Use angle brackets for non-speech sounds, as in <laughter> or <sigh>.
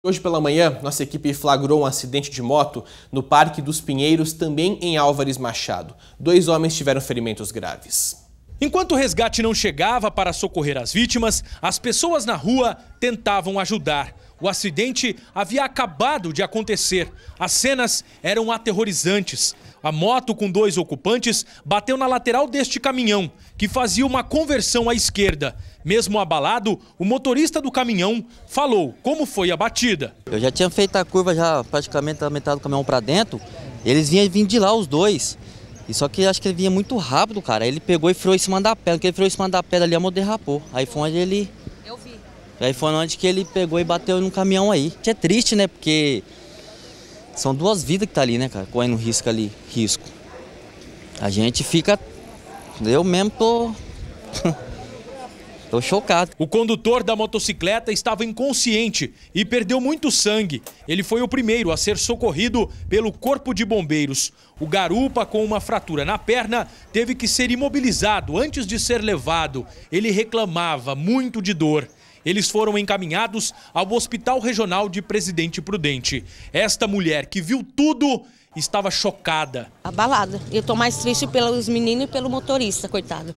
Hoje pela manhã, nossa equipe flagrou um acidente de moto no Parque dos Pinheiros, também em Álvares Machado. Dois homens tiveram ferimentos graves. Enquanto o resgate não chegava para socorrer as vítimas, as pessoas na rua tentavam ajudar. O acidente havia acabado de acontecer. As cenas eram aterrorizantes. A moto com dois ocupantes bateu na lateral deste caminhão, que fazia uma conversão à esquerda. Mesmo abalado, o motorista do caminhão falou como foi a batida. Eu já tinha feito a curva, já praticamente a metade do caminhão para dentro. Eles vinham vindo de lá, os dois. E só que acho que ele vinha muito rápido, cara. Ele pegou e freou em cima da pedra. Porque ele freou em cima da pedra ali, a moto derrapou. Aí foi onde ele aí foi onde que ele pegou e bateu num caminhão aí. É triste, né? Porque são duas vidas que tá ali, né, cara? Correndo risco ali, risco. A gente fica. Eu mesmo tô. <laughs> Tô chocado. O condutor da motocicleta estava inconsciente e perdeu muito sangue. Ele foi o primeiro a ser socorrido pelo Corpo de Bombeiros. O garupa, com uma fratura na perna, teve que ser imobilizado antes de ser levado. Ele reclamava muito de dor. Eles foram encaminhados ao Hospital Regional de Presidente Prudente. Esta mulher que viu tudo estava chocada. Abalada. Eu estou mais triste pelos meninos e pelo motorista, coitado.